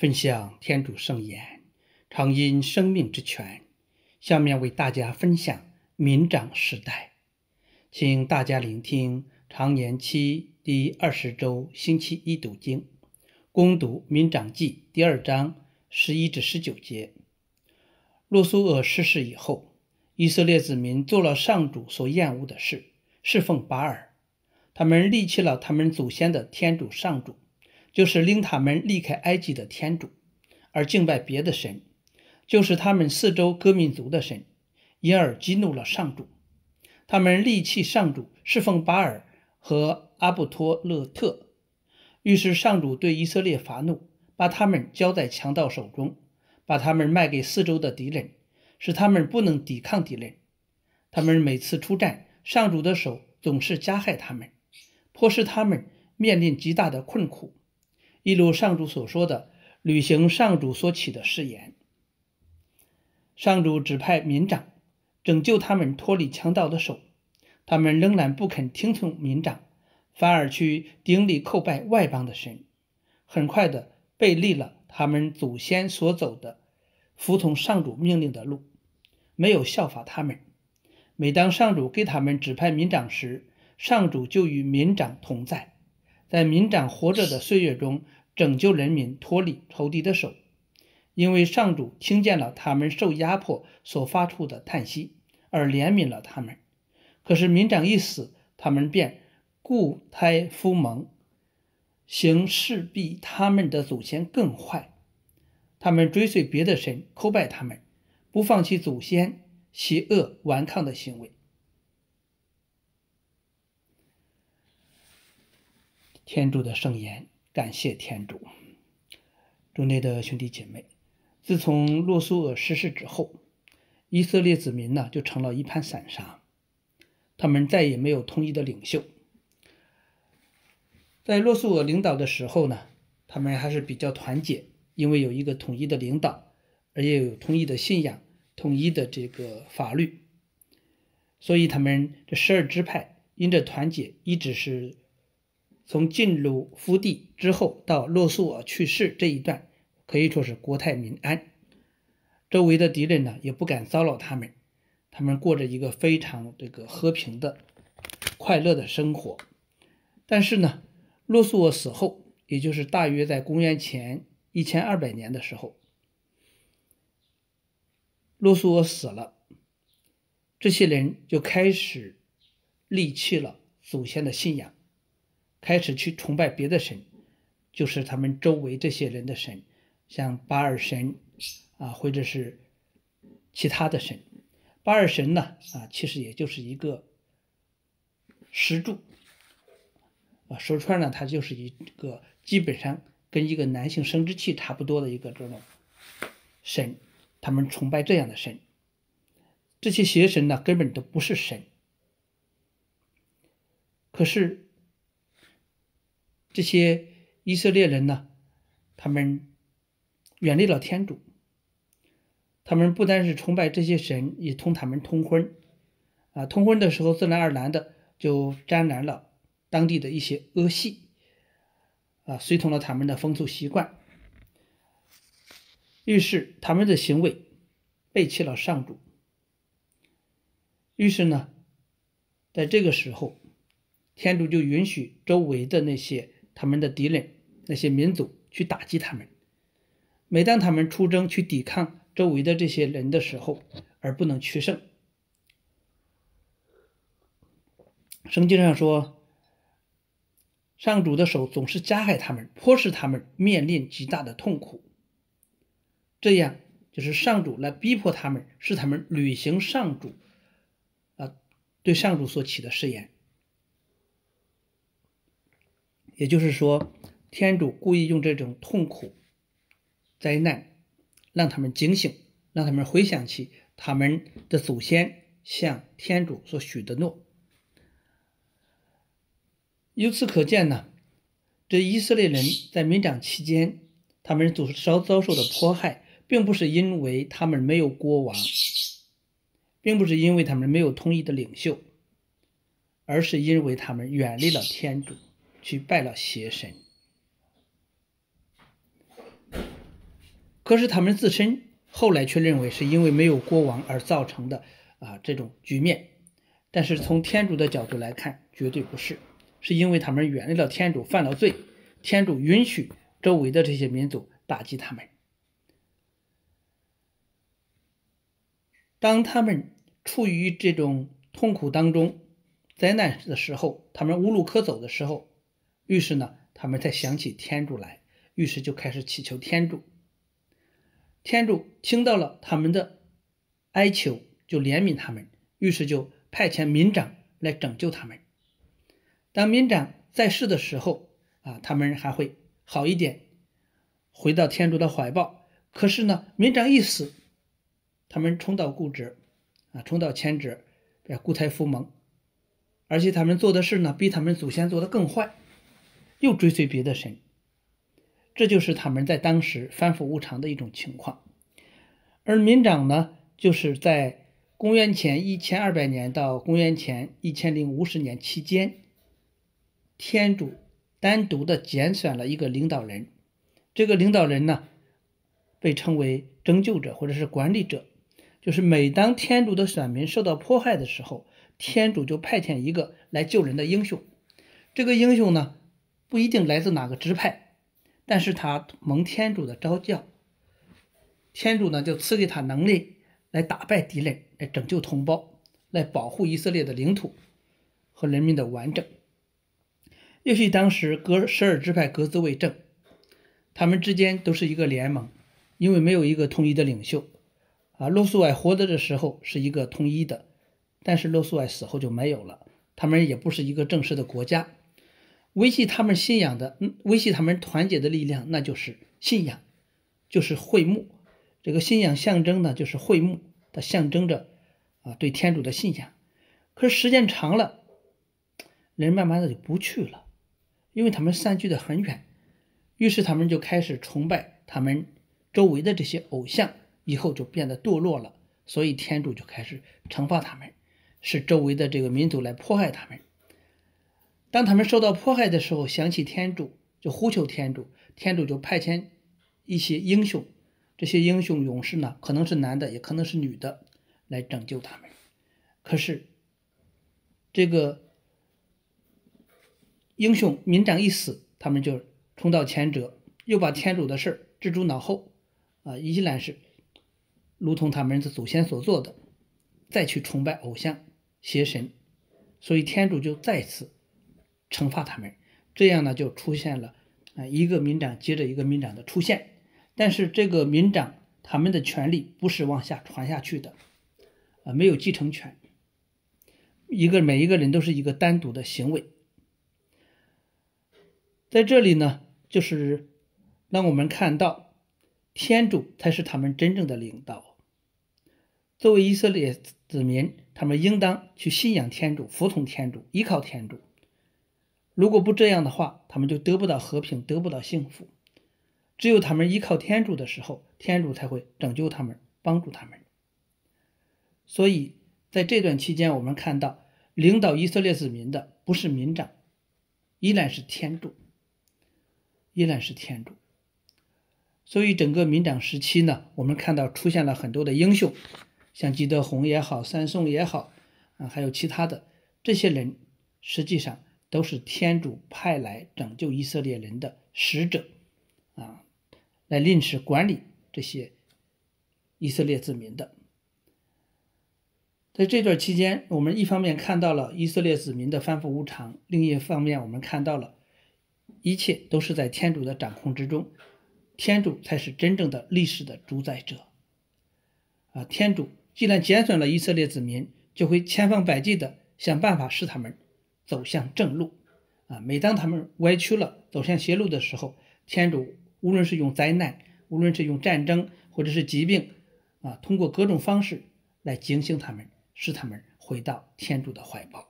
分享天主圣言，常因生命之泉。下面为大家分享民长时代，请大家聆听常年期第二十周星期一读经，攻读《民长记》第二章十一至十九节。洛苏厄逝世以后，以色列子民做了上主所厌恶的事，侍奉巴尔，他们立弃了他们祖先的天主上主。就是令他们离开埃及的天主，而敬拜别的神，就是他们四周各民族的神，因而激怒了上主。他们利器上主，侍奉巴尔和阿布托勒特，于是上主对以色列发怒，把他们交在强盗手中，把他们卖给四周的敌人，使他们不能抵抗敌人。他们每次出战，上主的手总是加害他们，迫使他们面临极大的困苦。一如上主所说的，履行上主所起的誓言。上主指派民长拯救他们脱离强盗的手，他们仍然不肯听从民长，反而去顶礼叩拜外邦的神，很快的背离了他们祖先所走的服从上主命令的路，没有效法他们。每当上主给他们指派民长时，上主就与民长同在，在民长活着的岁月中。拯救人民脱离仇敌的手，因为上主听见了他们受压迫所发出的叹息，而怜悯了他们。可是民长一死，他们便故胎复萌，行事比他们的祖先更坏。他们追随别的神，叩拜他们，不放弃祖先邪恶顽抗的行为。天主的圣言。感谢天主，主内的兄弟姐妹。自从洛苏尔逝世之后，以色列子民呢就成了一盘散沙，他们再也没有统一的领袖。在洛苏尔领导的时候呢，他们还是比较团结，因为有一个统一的领导，而且有统一的信仰、统一的这个法律，所以他们这十二支派因着团结，一直是。从进入福地之后到洛苏尔去世这一段，可以说是国泰民安，周围的敌人呢也不敢骚扰他们，他们过着一个非常这个和平的、快乐的生活。但是呢，洛苏尔死后，也就是大约在公元前一千二百年的时候，洛苏尔死了，这些人就开始离弃了祖先的信仰。开始去崇拜别的神，就是他们周围这些人的神，像巴尔神啊，或者是其他的神。巴尔神呢啊，其实也就是一个石柱啊，说穿呢，它就是一个基本上跟一个男性生殖器差不多的一个这种神。他们崇拜这样的神，这些邪神呢根本都不是神，可是。这些以色列人呢，他们远离了天主，他们不单是崇拜这些神，也同他们通婚，啊，通婚的时候自然而然的就沾染了当地的一些恶习，啊，随从了他们的风俗习惯，于是他们的行为背弃了上主，于是呢，在这个时候，天主就允许周围的那些。他们的敌人那些民族去打击他们，每当他们出征去抵抗周围的这些人的时候，而不能取胜。圣经上说，上主的手总是加害他们，迫使他们面临极大的痛苦。这样就是上主来逼迫他们，使他们履行上主，啊，对上主所起的誓言。也就是说，天主故意用这种痛苦、灾难，让他们警醒，让他们回想起他们的祖先向天主所许的诺。由此可见呢，这以色列人在民长期间，他们所遭遭受的迫害，并不是因为他们没有国王，并不是因为他们没有统一的领袖，而是因为他们远离了天主。去拜了邪神，可是他们自身后来却认为是因为没有国王而造成的啊这种局面。但是从天主的角度来看，绝对不是，是因为他们远离了天主，犯了罪，天主允许周围的这些民族打击他们。当他们处于这种痛苦当中、灾难的时候，他们无路可走的时候。于是呢，他们才想起天主来，于是就开始祈求天主。天主听到了他们的哀求，就怜悯他们，于是就派遣民长来拯救他们。当民长在世的时候，啊，他们还会好一点，回到天主的怀抱。可是呢，民长一死，他们重蹈故辙，啊，重蹈前辙，哎，故态复萌。而且他们做的事呢，比他们祖先做的更坏。又追随别的神，这就是他们在当时反复无常的一种情况。而民长呢，就是在公元前一千二百年到公元前一千零五十年期间，天主单独的拣选了一个领导人。这个领导人呢，被称为拯救者或者是管理者，就是每当天主的选民受到迫害的时候，天主就派遣一个来救人的英雄。这个英雄呢？不一定来自哪个支派，但是他蒙天主的召叫，天主呢就赐给他能力来打败敌人，来拯救同胞，来保护以色列的领土和人民的完整。也许当时各十二支派各自为政，他们之间都是一个联盟，因为没有一个统一的领袖。啊，罗素尔活着的时候是一个统一的，但是罗素尔死后就没有了，他们也不是一个正式的国家。维系他们信仰的、维系他们团结的力量，那就是信仰，就是会幕。这个信仰象征呢，就是会幕，它象征着啊对天主的信仰。可是时间长了，人慢慢的就不去了，因为他们散居的很远，于是他们就开始崇拜他们周围的这些偶像，以后就变得堕落了。所以天主就开始惩罚他们，使周围的这个民族来迫害他们。当他们受到迫害的时候，想起天主，就呼求天主，天主就派遣一些英雄，这些英雄勇士呢，可能是男的，也可能是女的，来拯救他们。可是，这个英雄民长一死，他们就冲到前者，又把天主的事置诸脑后，啊，依然是如同他们的祖先所做的，再去崇拜偶像、邪神，所以天主就再次。惩罚他们，这样呢就出现了啊一个民长接着一个民长的出现，但是这个民长他们的权利不是往下传下去的，啊没有继承权，一个每一个人都是一个单独的行为，在这里呢就是让我们看到天主才是他们真正的领导，作为以色列子民，他们应当去信仰天主，服从天主，依靠天主。如果不这样的话，他们就得不到和平，得不到幸福。只有他们依靠天主的时候，天主才会拯救他们，帮助他们。所以，在这段期间，我们看到领导以色列子民的不是民长，依然是天主，依然是天主。所以，整个民长时期呢，我们看到出现了很多的英雄，像基德洪也好，三宋也好，啊，还有其他的这些人，实际上。都是天主派来拯救以色列人的使者，啊，来临时管理这些以色列子民的。在这段期间，我们一方面看到了以色列子民的反复无常，另一方面我们看到了一切都是在天主的掌控之中，天主才是真正的历史的主宰者。啊，天主既然减损了以色列子民，就会千方百计的想办法试他们。走向正路，啊！每当他们歪曲了、走向邪路的时候，天主无论是用灾难，无论是用战争，或者是疾病，啊，通过各种方式来警醒他们，使他们回到天主的怀抱。